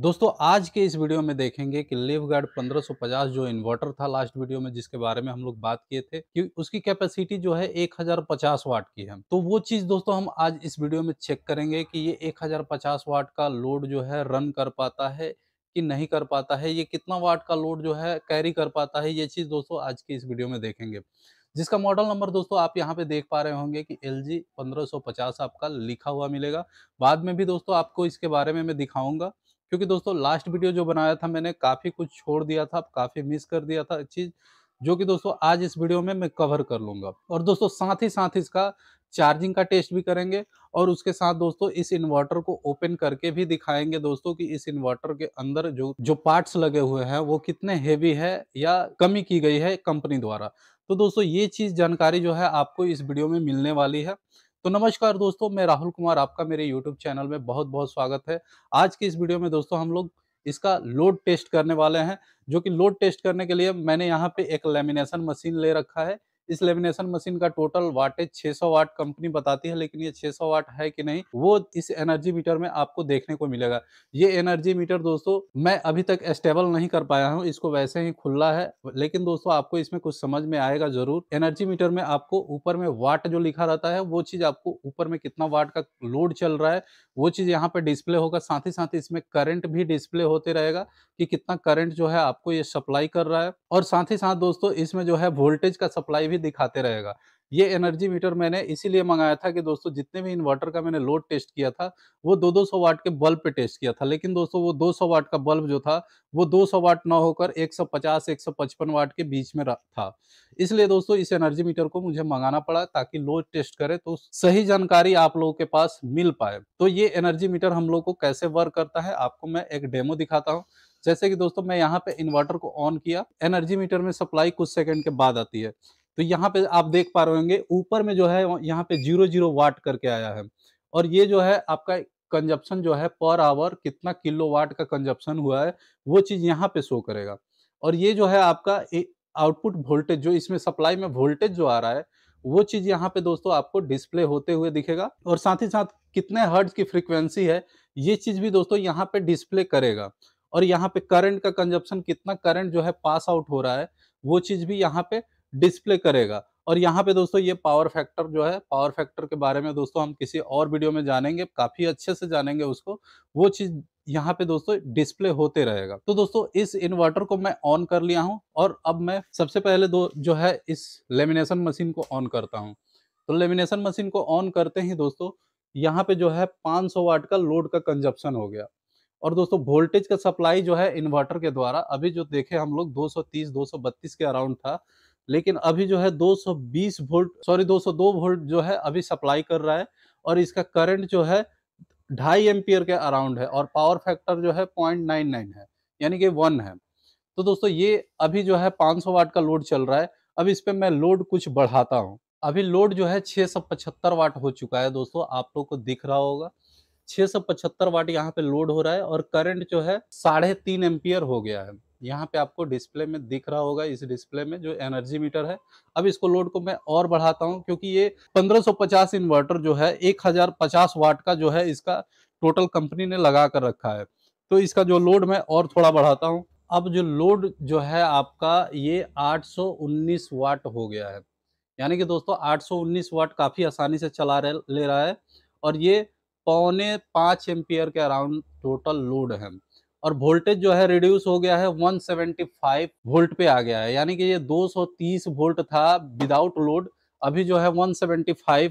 दोस्तों आज के इस वीडियो में देखेंगे कि लिव गार्ड पंद्रह जो इन्वर्टर था लास्ट वीडियो में जिसके बारे में हम लोग बात किए थे कि उसकी कैपेसिटी जो है 1050 वाट की है तो वो चीज दोस्तों हम आज इस वीडियो में चेक करेंगे कि ये 1050 वाट का लोड जो है रन कर पाता है कि नहीं कर पाता है ये कितना वाट का लोड जो है कैरी कर पाता है ये चीज़ दोस्तों आज के इस वीडियो में देखेंगे जिसका मॉडल नंबर दोस्तों आप यहाँ पे देख पा रहे होंगे कि एल जी आपका लिखा हुआ मिलेगा बाद में भी दोस्तों आपको इसके बारे में मैं दिखाऊंगा क्योंकि दोस्तों लास्ट वीडियो जो बनाया था मैंने काफ़ी कुछ छोड़ दिया था काफ़ी मिस कर दिया था चीज़ जो कि दोस्तों आज इस वीडियो में मैं कवर कर लूंगा और दोस्तों साथ ही साथ इसका चार्जिंग का टेस्ट भी करेंगे और उसके साथ दोस्तों इस इन्वर्टर को ओपन करके भी दिखाएंगे दोस्तों कि इस इन्वर्टर के अंदर जो जो पार्ट्स लगे हुए हैं वो कितने हेवी है या कमी की गई है कंपनी द्वारा तो दोस्तों ये चीज़ जानकारी जो है आपको इस वीडियो में मिलने वाली है तो नमस्कार दोस्तों मैं राहुल कुमार आपका मेरे यूट्यूब चैनल में बहुत बहुत स्वागत है आज की इस वीडियो में दोस्तों हम लोग इसका लोड टेस्ट करने वाले हैं जो कि लोड टेस्ट करने के लिए मैंने यहाँ पे एक लेमिनेशन मशीन ले रखा है इस लेमिनेशन मशीन का टोटल वाटेज 600 वाट कंपनी बताती है लेकिन ये 600 वाट है कि नहीं वो इस एनर्जी मीटर में आपको देखने को मिलेगा ये एनर्जी मीटर दोस्तों मैं अभी तक स्टेबल नहीं कर पाया हूँ इसको वैसे ही खुला है लेकिन दोस्तों आपको इसमें कुछ समझ में आएगा जरूर एनर्जी मीटर में आपको ऊपर में वाट जो लिखा रहता है वो चीज आपको ऊपर में कितना वाट का लोड चल रहा है वो चीज यहाँ पे डिस्प्ले होगा साथ ही साथ इसमें करंट भी डिस्प्ले होते रहेगा कि कितना करंट जो है आपको ये सप्लाई कर रहा है और साथ ही साथ दोस्तों इसमें जो है वोल्टेज का सप्लाई भी दिखाते रहेगा ये एनर्जी मीटर मैंने इसीलिए मंगाया था कि दोस्तों जितने भी इन्वर्टर का मैंने लोड टेस्ट किया था वो दो दो सौ वाट के बल्ब पे टेस्ट किया था लेकिन दोस्तों वो दो सौ वाट का बल्ब जो था वो दो सौ वाट ना होकर एक सौ पचास एक सौ पचपन वाट के बीच में था इसलिए दोस्तों इस एनर्जी मीटर को मुझे मंगाना पड़ा ताकि लोड टेस्ट करे तो सही जानकारी आप लोगों के पास मिल पाए तो ये एनर्जी मीटर हम लोग को कैसे वर्क करता है आपको मैं एक डेमो दिखाता हूँ जैसे कि दोस्तों मैं यहाँ पे इन्वर्टर को ऑन किया एनर्जी मीटर में सप्लाई कुछ सेकंड के बाद आती है तो यहाँ पे आप देख पा रहे होंगे ऊपर में जो है यहाँ पे जीरो जीरो वाट करके आया है और ये जो है आपका कंजप्शन जो है पर आवर कितना किलो वाट का कंजप्शन हुआ है वो चीज़ यहाँ पे शो करेगा और ये जो है आपका आउटपुट वोल्टेज जो इसमें सप्लाई में वोल्टेज जो आ रहा है वो चीज़ यहाँ पे दोस्तों आपको डिस्प्ले होते हुए दिखेगा और साथ ही साथ कितने हर्ड की फ्रिक्वेंसी है ये चीज़ भी दोस्तों यहाँ पे डिस्प्ले करेगा और यहाँ पे करंट का कंजप्शन कितना करंट जो है पास आउट हो रहा है वो चीज़ भी यहाँ पे डिस्प्ले करेगा और यहाँ पे दोस्तों ये पावर फैक्टर जो है पावर फैक्टर के बारे में दोस्तों हम किसी और वीडियो में जानेंगे काफ़ी अच्छे से जानेंगे उसको वो चीज़ यहाँ पे दोस्तों डिस्प्ले होते रहेगा तो दोस्तों इस इन्वर्टर को मैं ऑन कर लिया हूँ और अब मैं सबसे पहले दो जो है इस लेमिनेशन मशीन को ऑन करता हूँ तो लेमिनेशन मशीन को ऑन करते ही दोस्तों यहाँ पे जो है 500 वाट का लोड का कंजप्शन हो गया और दोस्तों वोल्टेज का सप्लाई जो है इन्वर्टर के द्वारा अभी जो देखे हम लोग 230 232 के अराउंड था लेकिन अभी जो है 220 वोल्ट सॉरी 202 वोल्ट जो है अभी सप्लाई कर रहा है और इसका करंट जो है ढाई एम्पियर के अराउंड है और पावर फैक्टर जो है पॉइंट नाइन नाइन है यानी कि वन है तो दोस्तों ये अभी जो है 500 वाट का लोड चल रहा है अब इस पर मैं लोड कुछ बढ़ाता हूँ अभी लोड जो है छः सौ पचहत्तर वाट हो चुका है दोस्तों आप लोग को दिख रहा होगा छः सौ पचहत्तर वाट यहाँ पे लोड हो रहा है और करंट जो है साढ़े तीन एम्पियर हो गया है यहाँ पे आपको डिस्प्ले में दिख रहा होगा इस डिस्प्ले में जो एनर्जी मीटर है अब इसको लोड को मैं और बढ़ाता हूँ क्योंकि ये 1550 इन्वर्टर जो है 1050 वाट का जो है इसका टोटल कंपनी ने लगा कर रखा है तो इसका जो लोड मैं और थोड़ा बढ़ाता हूँ अब जो लोड जो है आपका ये आठ वाट हो गया है यानी कि दोस्तों आठ वाट काफ़ी आसानी से चला ले रहा है और ये पौने पाँच एम्पियर के अराउंड टोटल लोड है और वोल्टेज जो है रिड्यूस हो गया है 175 वोल्ट पे आ गया है यानी कि ये 230 वोल्ट था विदाउट लोड अभी जो है 175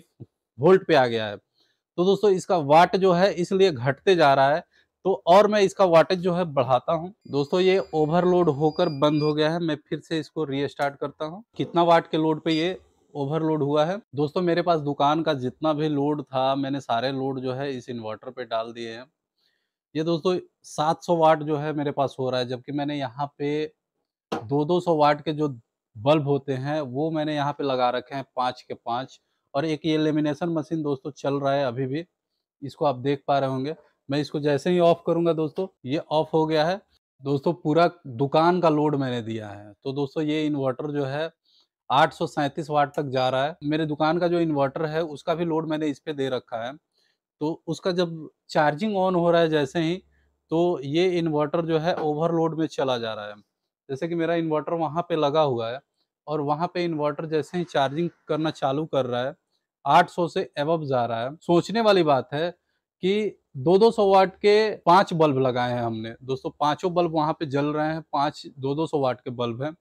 वोल्ट पे आ गया है तो दोस्तों इसका वाट जो है इसलिए घटते जा रहा है तो और मैं इसका वाटेज जो है बढ़ाता हूँ दोस्तों ये ओवरलोड होकर बंद हो गया है मैं फिर से इसको रीस्टार्ट करता हूँ कितना वाट के लोड पे ये ओवरलोड हुआ है दोस्तों मेरे पास दुकान का जितना भी लोड था मैंने सारे लोड जो है इस इन्वर्टर पे डाल दिए हैं ये दोस्तों 700 वाट जो है मेरे पास हो रहा है जबकि मैंने यहाँ पे दो दो सौ वाट के जो बल्ब होते हैं वो मैंने यहाँ पे लगा रखे हैं पाँच के पाँच और एक ये लेमिनेशन मशीन दोस्तों चल रहा है अभी भी इसको आप देख पा रहे होंगे मैं इसको जैसे ही ऑफ करूँगा दोस्तों ये ऑफ हो गया है दोस्तों पूरा दुकान का लोड मैंने दिया है तो दोस्तों ये इन्वर्टर जो है आठ वाट तक जा रहा है मेरे दुकान का जो इन्वर्टर है उसका भी लोड मैंने इस पर दे रखा है तो उसका जब चार्जिंग ऑन हो रहा है जैसे ही तो ये इन्वर्टर जो है ओवरलोड में चला जा रहा है जैसे कि मेरा इन्वर्टर वहाँ पे लगा हुआ है और वहाँ पे इन्वर्टर जैसे ही चार्जिंग करना चालू कर रहा है 800 से एवब जा रहा है सोचने वाली बात है कि दो दो सौ वाट के पांच बल्ब लगाए हैं हमने दोस्तों पांचों बल्ब वहाँ पे जल रहे हैं पांच दो दो सौ वाट के बल्ब हैं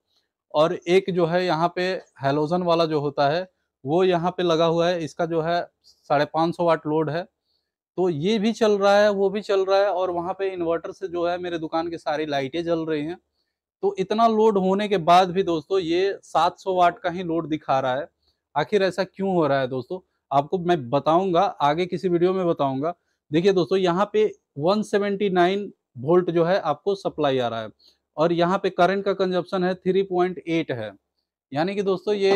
और एक जो है यहाँ पे हेलोजन वाला जो होता है वो यहाँ पे लगा हुआ है इसका जो है साढ़े पाँच सौ वाट लोड है तो ये भी चल रहा है वो भी चल रहा है और वहाँ पे इन्वर्टर से जो है मेरे दुकान की सारी लाइटें जल रही हैं तो इतना लोड होने के बाद भी दोस्तों ये 700 वाट का ही लोड दिखा रहा है आखिर ऐसा क्यों हो रहा है दोस्तों आपको मैं बताऊंगा आगे किसी वीडियो में बताऊंगा देखिए दोस्तों यहाँ पे 179 वोल्ट जो है आपको सप्लाई आ रहा है और यहाँ पे करंट का कंजप्शन है 3.8 है यानी कि दोस्तों ये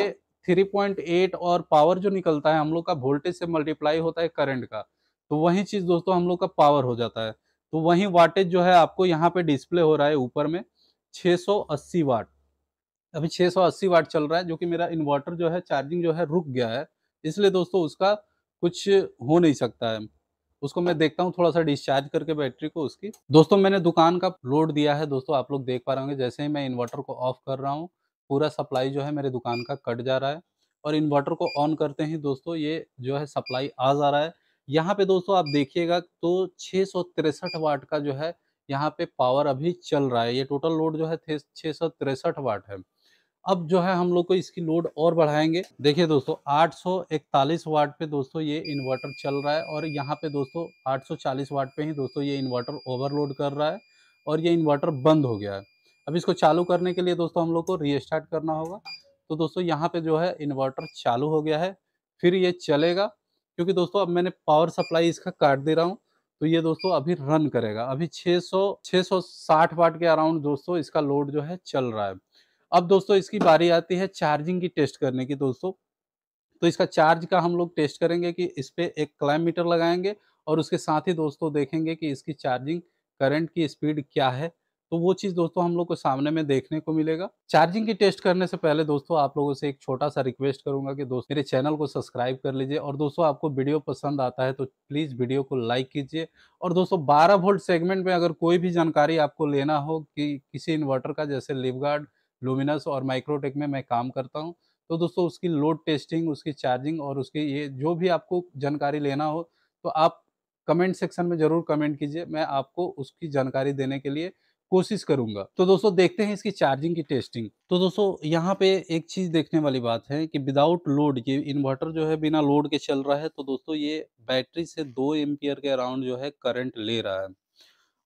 3.8 और पावर जो निकलता है हम लोग का वोल्टेज से मल्टीप्लाई होता है करंट का तो वही चीज़ दोस्तों हम लोग का पावर हो जाता है तो वही वाटेज जो है आपको यहाँ पे डिस्प्ले हो रहा है ऊपर में 680 वाट अभी 680 वाट चल रहा है जो कि मेरा इन्वर्टर जो है चार्जिंग जो है रुक गया है इसलिए दोस्तों उसका कुछ हो नहीं सकता है उसको मैं देखता हूँ थोड़ा सा डिस्चार्ज करके बैटरी को उसकी दोस्तों मैंने दुकान का लोड दिया है दोस्तों आप लोग देख पा रहे होंगे जैसे ही मैं इन्वर्टर को ऑफ कर रहा हूँ पूरा सप्लाई जो है मेरे दुकान का कट जा रहा है और इन्वर्टर को ऑन करते ही दोस्तों ये जो है सप्लाई आ जा रहा है यहाँ पे दोस्तों आप देखिएगा तो छः वाट का जो है यहाँ पे पावर अभी चल रहा है ये टोटल लोड जो है छः वाट है अब जो है हम लोग को इसकी लोड और बढ़ाएंगे देखिए दोस्तों 841 वाट पे दोस्तों ये इन्वर्टर चल रहा है और यहाँ पे दोस्तों 840 वाट पे ही दोस्तों ये इन्वर्टर ओवरलोड कर रहा है और ये इन्वर्टर बंद हो गया है अब इसको चालू करने के लिए दोस्तों हम लोग को रीस्टार्ट करना होगा तो दोस्तों यहाँ पे जो है इन्वर्टर चालू हो गया है फिर ये चलेगा क्योंकि दोस्तों अब मैंने पावर सप्लाई इसका काट दे रहा हूँ तो ये दोस्तों अभी रन करेगा अभी 600 660 वाट के अराउंड दोस्तों इसका लोड जो है चल रहा है अब दोस्तों इसकी बारी आती है चार्जिंग की टेस्ट करने की दोस्तों तो इसका चार्ज का हम लोग टेस्ट करेंगे कि इस पर एक क्लाइम लगाएंगे और उसके साथ ही दोस्तों देखेंगे कि इसकी चार्जिंग करंट की स्पीड क्या है तो वो चीज़ दोस्तों हम लोग को सामने में देखने को मिलेगा चार्जिंग की टेस्ट करने से पहले दोस्तों आप लोगों से एक छोटा सा रिक्वेस्ट करूंगा कि दोस्त मेरे चैनल को सब्सक्राइब कर लीजिए और दोस्तों आपको वीडियो पसंद आता है तो प्लीज़ वीडियो को लाइक कीजिए और दोस्तों बारह वोल्ट सेगमेंट में अगर कोई भी जानकारी आपको लेना हो कि किसी इन्वर्टर का जैसे लिवगार्ड लुमिनस और माइक्रोटेक में मैं काम करता हूँ तो दोस्तों उसकी लोड टेस्टिंग उसकी चार्जिंग और उसकी ये जो भी आपको जानकारी लेना हो तो आप कमेंट सेक्शन में ज़रूर कमेंट कीजिए मैं आपको उसकी जानकारी देने के लिए कोशिश करूंगा तो दोस्तों देखते हैं इसकी चार्जिंग की टेस्टिंग तो दोस्तों यहाँ पे एक चीज देखने वाली बात है कि विदाउट लोड ये इन्वर्टर जो है बिना लोड के चल रहा है तो दोस्तों ये बैटरी से दो एम्पियर के अराउंड जो है करंट ले रहा है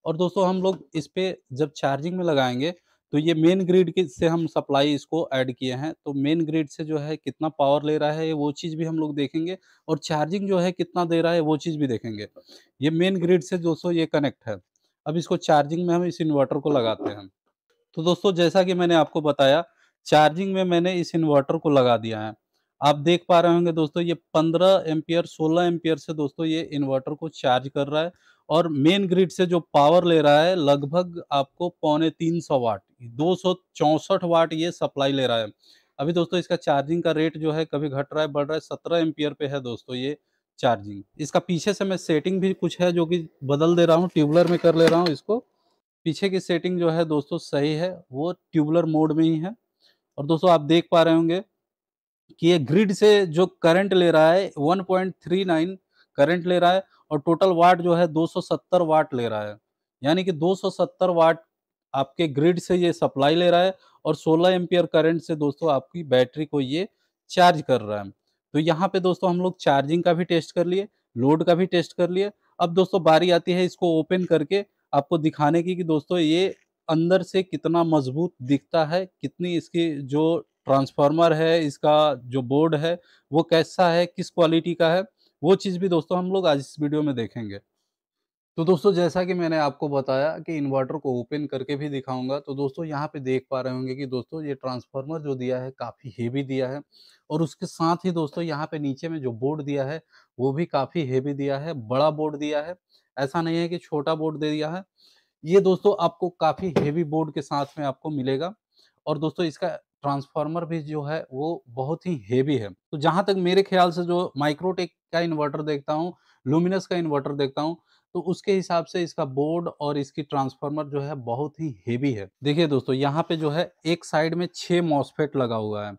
और दोस्तों हम लोग इस पे जब चार्जिंग में लगाएंगे तो ये मेन ग्रिड से हम सप्लाई इसको ऐड किए हैं तो मेन ग्रिड से जो है कितना पावर ले रहा है वो चीज़ भी हम लोग देखेंगे और चार्जिंग जो है कितना दे रहा है वो चीज़ भी देखेंगे ये मेन ग्रिड से दोस्तों ये कनेक्ट है अब इसको चार्जिंग में हम इस इन्वर्टर को लगाते हैं तो दोस्तों जैसा कि मैंने आपको बताया चार्जिंग में मैंने इस इन्वर्टर को लगा दिया है आप देख पा रहे होंगे दोस्तों ये 15 एम्पियर 16 एम्पियर से दोस्तों ये इन्वर्टर को चार्ज कर रहा है और मेन ग्रिड से जो पावर ले रहा है लगभग आपको पौने तीन सौ वाट दो सौ चौसठ वाट ये सप्लाई ले रहा है अभी दोस्तों इसका चार्जिंग का रेट जो है कभी घट रहा है बढ़ रहा है सत्रह एम्पियर पे है दोस्तों ये चार्जिंग इसका पीछे से मैं सेटिंग भी कुछ है जो कि बदल दे रहा हूँ ट्यूबलर में कर ले रहा हूँ इसको पीछे की सेटिंग जो है दोस्तों सही है वो ट्यूबलर मोड में ही है और दोस्तों आप देख पा रहे होंगे कि ये ग्रिड से जो करंट ले रहा है 1.39 करंट ले रहा है और टोटल वाट जो है 270 वाट ले रहा है यानी कि 270 वाट आपके ग्रिड से ये सप्लाई ले रहा है और 16 एम्पियर करंट से दोस्तों आपकी बैटरी को ये चार्ज कर रहा है तो यहाँ पे दोस्तों हम लोग चार्जिंग का भी टेस्ट कर लिए लोड का भी टेस्ट कर लिए अब दोस्तों बारी आती है इसको ओपन करके आपको दिखाने की कि दोस्तों ये अंदर से कितना मजबूत दिखता है कितनी इसकी जो ट्रांसफार्मर है इसका जो बोर्ड है वो कैसा है किस क्वालिटी का है वो चीज़ भी दोस्तों हम लोग आज इस वीडियो में देखेंगे तो दोस्तों जैसा कि मैंने आपको बताया कि इन्वर्टर को ओपन करके भी दिखाऊंगा तो दोस्तों यहाँ पे देख पा रहे होंगे कि दोस्तों ये ट्रांसफार्मर जो दिया है काफ़ी हेवी दिया है और उसके साथ ही दोस्तों यहाँ पे नीचे में जो बोर्ड दिया है वो भी काफ़ी हेवी दिया है बड़ा बोर्ड दिया है ऐसा नहीं है कि छोटा बोर्ड दे दिया है ये दोस्तों आपको काफ़ी हेवी बोर्ड के साथ में आपको मिलेगा और दोस्तों इसका ट्रांसफार्मर भी जो है वो बहुत ही हेवी है तो जहाँ तक मेरे ख्याल से जो माइक्रोटेक का इन्वर्टर देखता हूँ लुमिनस का इन्वर्टर देखता हूँ तो उसके हिसाब से इसका बोर्ड और इसकी ट्रांसफार्मर जो है बहुत ही हेवी है देखिए दोस्तों यहाँ पे जो है एक साइड में छह मॉसफेट लगा हुआ है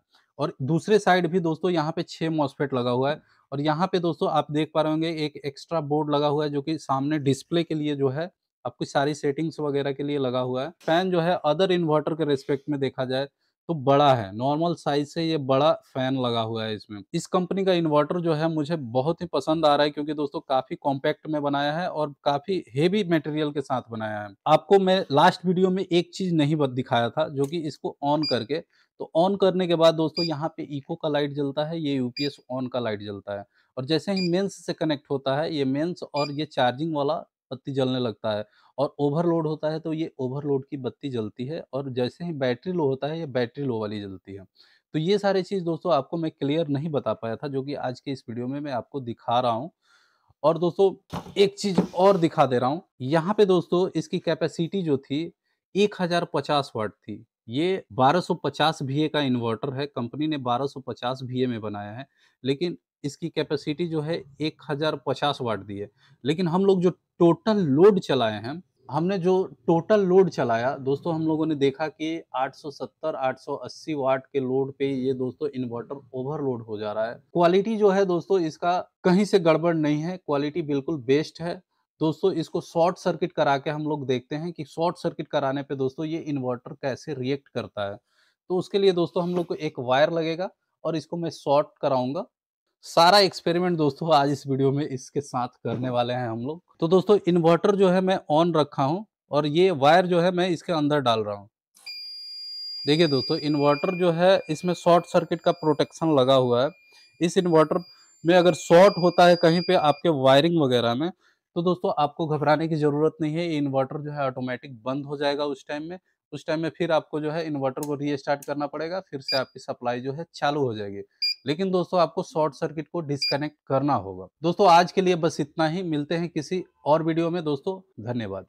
और दूसरे साइड भी दोस्तों यहाँ पे छह मॉसफेट लगा हुआ है और यहाँ पे दोस्तों आप देख पा रहे होंगे एक एक्स्ट्रा बोर्ड लगा हुआ है जो कि सामने डिस्प्ले के लिए जो है आपकी सारी सेटिंग्स वगैरह के लिए लगा हुआ है फैन जो है अदर इन्वर्टर के रेस्पेक्ट में देखा जाए तो बड़ा है नॉर्मल साइज से ये बड़ा फैन लगा हुआ है इसमें इस कंपनी का इन्वर्टर जो है मुझे बहुत ही पसंद आ रहा है क्योंकि दोस्तों काफी कॉम्पैक्ट में बनाया है और काफी हेवी मटेरियल के साथ बनाया है आपको मैं लास्ट वीडियो में एक चीज नहीं दिखाया था जो कि इसको ऑन करके तो ऑन करने के बाद दोस्तों यहाँ पे इको का लाइट जलता है ये यूपीएस ऑन का लाइट जलता है और जैसे ही मेंस से कनेक्ट होता है ये मेंस और ये चार्जिंग वाला बत्ती जलने लगता है और ओवरलोड होता है तो ये ओवरलोड की बत्ती जलती है और जैसे ही बैटरी लो होता है ये बैटरी लो वाली जलती है तो ये सारी चीज़ दोस्तों आपको मैं क्लियर नहीं बता पाया था जो कि आज के इस वीडियो में मैं आपको दिखा रहा हूँ और दोस्तों एक चीज़ और दिखा दे रहा हूँ यहाँ पे दोस्तों इसकी कैपेसिटी जो थी एक वाट थी ये 1250 सौ का इन्वर्टर है कंपनी ने 1250 सौ में बनाया है लेकिन इसकी कैपेसिटी जो है एक हज़ार पचास वाट दी है लेकिन हम लोग जो टोटल लोड चलाए हैं हमने जो टोटल लोड चलाया दोस्तों हम लोगों ने देखा कि 870 880 वाट के लोड पे ये दोस्तों इन्वर्टर ओवरलोड हो जा रहा है क्वालिटी जो है दोस्तों इसका कहीं से गड़बड़ नहीं है क्वालिटी बिल्कुल बेस्ट है दोस्तों इसको शॉर्ट सर्किट करा के हम लोग देखते हैं कि शॉर्ट सर्किट कराने पे दोस्तों ये इन्वर्टर कैसे रिएक्ट करता है तो उसके लिए दोस्तों हम लोग को एक वायर लगेगा और इसको मैं शॉर्ट कराऊंगा सारा एक्सपेरिमेंट दोस्तों आज इस वीडियो में इसके साथ करने वाले हैं हम लोग तो दोस्तों इन्वर्टर जो है मैं ऑन रखा हूँ और ये वायर जो है मैं इसके अंदर डाल रहा हूँ देखिए दोस्तों इन्वर्टर जो है इसमें शॉर्ट सर्किट का प्रोटेक्शन लगा हुआ है इस इन्वर्टर में अगर शॉर्ट होता है कहीं पे आपके वायरिंग वगैरह में तो दोस्तों आपको घबराने की ज़रूरत नहीं है ये इन्वर्टर जो है ऑटोमेटिक बंद हो जाएगा उस टाइम में उस टाइम में फिर आपको जो है इन्वर्टर को रीस्टार्ट करना पड़ेगा फिर से आपकी सप्लाई जो है चालू हो जाएगी लेकिन दोस्तों आपको शॉर्ट सर्किट को डिस्कनेक्ट करना होगा दोस्तों आज के लिए बस इतना ही मिलते हैं किसी और वीडियो में दोस्तों धन्यवाद